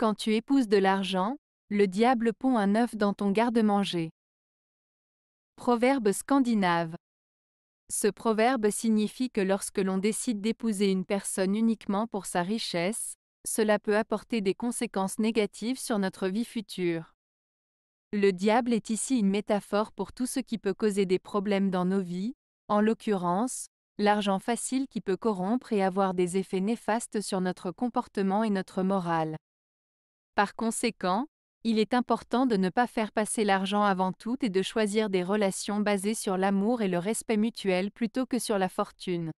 Quand tu épouses de l'argent, le diable pond un œuf dans ton garde-manger. Proverbe scandinave. Ce proverbe signifie que lorsque l'on décide d'épouser une personne uniquement pour sa richesse, cela peut apporter des conséquences négatives sur notre vie future. Le diable est ici une métaphore pour tout ce qui peut causer des problèmes dans nos vies, en l'occurrence, l'argent facile qui peut corrompre et avoir des effets néfastes sur notre comportement et notre morale. Par conséquent, il est important de ne pas faire passer l'argent avant tout et de choisir des relations basées sur l'amour et le respect mutuel plutôt que sur la fortune.